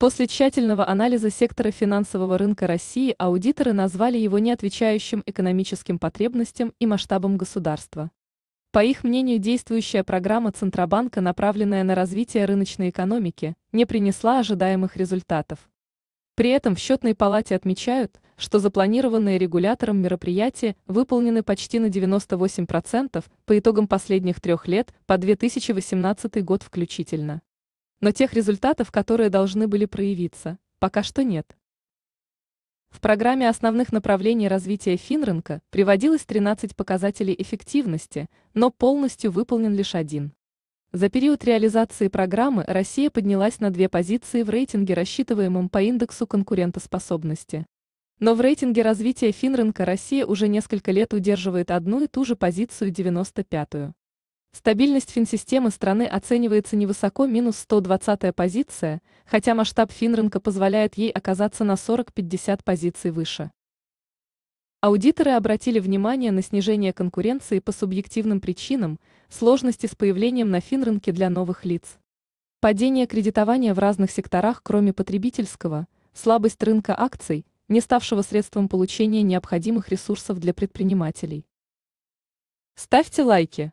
После тщательного анализа сектора финансового рынка России аудиторы назвали его неотвечающим экономическим потребностям и масштабам государства. По их мнению, действующая программа Центробанка, направленная на развитие рыночной экономики, не принесла ожидаемых результатов. При этом в счетной палате отмечают, что запланированные регулятором мероприятия выполнены почти на 98% по итогам последних трех лет по 2018 год включительно. Но тех результатов, которые должны были проявиться, пока что нет. В программе основных направлений развития финрынка приводилось 13 показателей эффективности, но полностью выполнен лишь один. За период реализации программы Россия поднялась на две позиции в рейтинге, рассчитываемом по индексу конкурентоспособности. Но в рейтинге развития финрынка Россия уже несколько лет удерживает одну и ту же позицию 95-ю. Стабильность финсистемы страны оценивается невысоко минус 120 позиция, хотя масштаб финрынка позволяет ей оказаться на 40-50 позиций выше. Аудиторы обратили внимание на снижение конкуренции по субъективным причинам, сложности с появлением на финрынке для новых лиц. Падение кредитования в разных секторах, кроме потребительского, слабость рынка акций, не ставшего средством получения необходимых ресурсов для предпринимателей. Ставьте лайки.